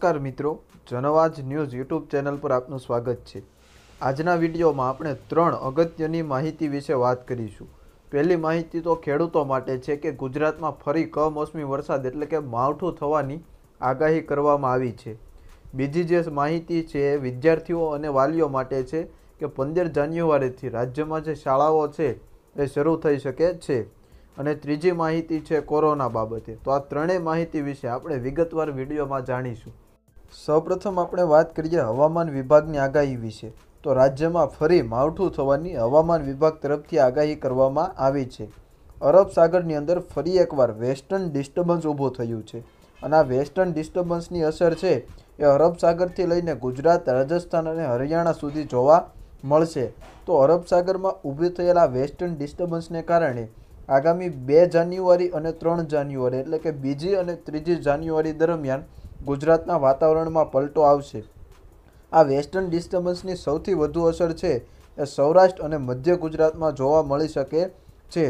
નમસ્કાર મિત્રો જનવાજ news YouTube channel પર આપનું સ્વાગત છે આજના વિડીયોમાં આપણે ત્રણ અગત્યની માહિતી વિશે વાત કરીશું પહેલી માહિતી તો ખેડૂતો માટે છે કે ગુજરાતમાં ફરી કમોસમી વરસાદ એટલે કે માવઠું થવાની આગાહી કરવામાં આવી છે બીજી જે માહિતી છે એ વિદ્યાર્થીઓ અને વાલીઓ માટે છે કે પંદર જાન્યુઆરીથી રાજ્યમાં જે શાળાઓ છે એ શરૂ થઈ શકે છે અને ત્રીજી માહિતી છે કોરોના બાબતે તો આ ત્રણેય માહિતી વિશે આપણે વિગતવાર વિડીયોમાં જાણીશું સૌપ્રથમ આપણે વાત કરીએ હવામાન વિભાગની આગાહી વિશે તો રાજ્યમાં ફરી માવઠું થવાની હવામાન વિભાગ તરફથી આગાહી કરવામાં આવી છે અરબ સાગરની અંદર ફરી એકવાર વેસ્ટર્ન ડિસ્ટર્બન્સ ઊભો થયું છે અને આ વેસ્ટર્ન ડિસ્ટર્બન્સની અસર છે એ અરબ સાગરથી લઈને ગુજરાત રાજસ્થાન અને હરિયાણા સુધી જોવા મળશે તો અરબ સાગરમાં ઊભી થયેલા વેસ્ટર્ન ડિસ્ટર્બન્સને કારણે આગામી બે જાન્યુઆરી અને ત્રણ જાન્યુઆરી એટલે કે બીજી અને ત્રીજી જાન્યુઆરી દરમિયાન ગુજરાતના વાતાવરણમાં પલટો આવશે આ વેસ્ટર્ન ડિસ્ટર્બન્સની સૌથી વધુ અસર છે એ સૌરાષ્ટ્ર અને મધ્ય ગુજરાતમાં જોવા મળી શકે છે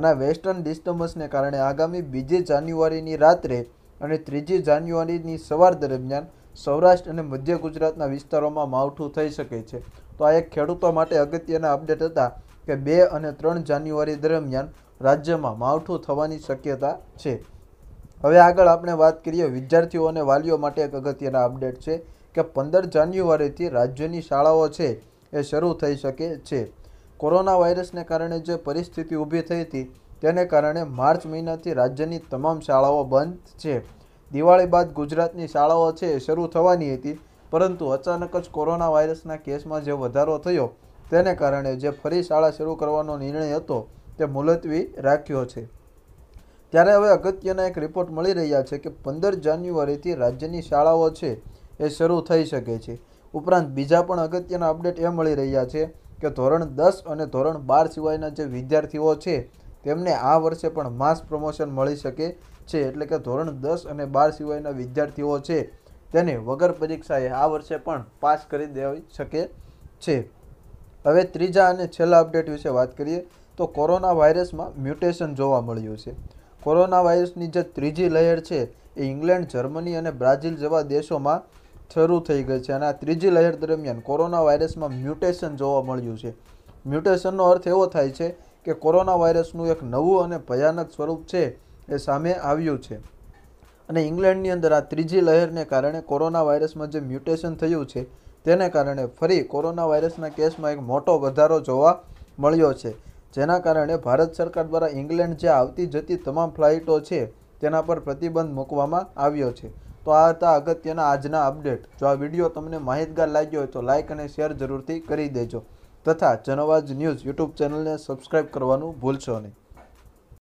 અને આ વેસ્ટર્ન ડિસ્ટર્બન્સને કારણે આગામી બીજી જાન્યુઆરીની રાત્રે અને ત્રીજી જાન્યુઆરીની સવાર દરમિયાન સૌરાષ્ટ્ર અને મધ્ય ગુજરાતના વિસ્તારોમાં માવઠું થઈ શકે છે તો આ એક ખેડૂતો માટે અગત્યના અપડેટ હતા કે બે અને ત્રણ જાન્યુઆરી દરમિયાન રાજ્યમાં માવઠું થવાની શક્યતા છે હવે આગળ આપણે વાત કરીએ વિદ્યાર્થીઓ અને વાલીઓ માટે એક અગત્યના અપડેટ છે કે પંદર જાન્યુઆરીથી રાજ્યની શાળાઓ છે એ શરૂ થઈ શકે છે કોરોના વાયરસને કારણે જે પરિસ્થિતિ ઊભી થઈ હતી તેને કારણે માર્ચ મહિનાથી રાજ્યની તમામ શાળાઓ બંધ છે દિવાળી બાદ ગુજરાતની શાળાઓ છે એ શરૂ થવાની હતી પરંતુ અચાનક જ કોરોના વાયરસના કેસમાં જે વધારો થયો તેને કારણે જે ફરી શાળા શરૂ કરવાનો નિર્ણય હતો તે મુલતવી રાખ્યો છે ત્યારે હવે અગત્યના એક રિપોર્ટ મળી રહ્યા છે કે પંદર જાન્યુઆરીથી રાજ્યની શાળાઓ છે એ શરૂ થઈ શકે છે ઉપરાંત બીજા પણ અગત્યના અપડેટ એ મળી રહ્યા છે કે ધોરણ દસ અને ધોરણ બાર સિવાયના જે વિદ્યાર્થીઓ છે તેમને આ વર્ષે પણ માસ પ્રમોશન મળી શકે છે એટલે કે ધોરણ દસ અને બાર સિવાયના વિદ્યાર્થીઓ છે તેને વગર પરીક્ષાએ આ વર્ષે પણ પાસ કરી દેવી શકે છે હવે ત્રીજા અને છેલ્લા અપડેટ વિશે વાત કરીએ તો કોરોના વાયરસમાં મ્યુટેશન જોવા મળ્યું છે કોરોના વાયરસની જે ત્રીજી લહેર છે એ ઇંગ્લેન્ડ જર્મની અને બ્રાઝિલ જેવા દેશોમાં શરૂ થઈ ગઈ છે અને આ ત્રીજી લહેર દરમિયાન કોરોના વાયરસમાં મ્યુટેશન જોવા મળ્યું છે મ્યુટેશનનો અર્થ એવો થાય છે કે કોરોના વાયરસનું એક નવું અને ભયાનક સ્વરૂપ છે એ સામે આવ્યું છે અને ઇંગ્લેન્ડની અંદર આ ત્રીજી લહેરને કારણે કોરોના વાયરસમાં જે મ્યુટેશન થયું છે તેને કારણે ફરી કોરોના વાયરસના કેસમાં એક મોટો વધારો જોવા મળ્યો છે જેના કારણે ભારત સરકાર દ્વારા ઇંગ્લેન્ડ જે આવતી જતી તમામ ફ્લાઇટો છે તેના પર પ્રતિબંધ મૂકવામાં આવ્યો છે તો આ હતા અગત્યના આજના અપડેટ જો આ વિડીયો તમને માહિતગાર લાગ્યો હોય તો લાઇક અને શેર જરૂરથી કરી દેજો તથા જનવાજ ન્યૂઝ યુટ્યુબ ચેનલને સબસ્ક્રાઇબ કરવાનું ભૂલશો નહીં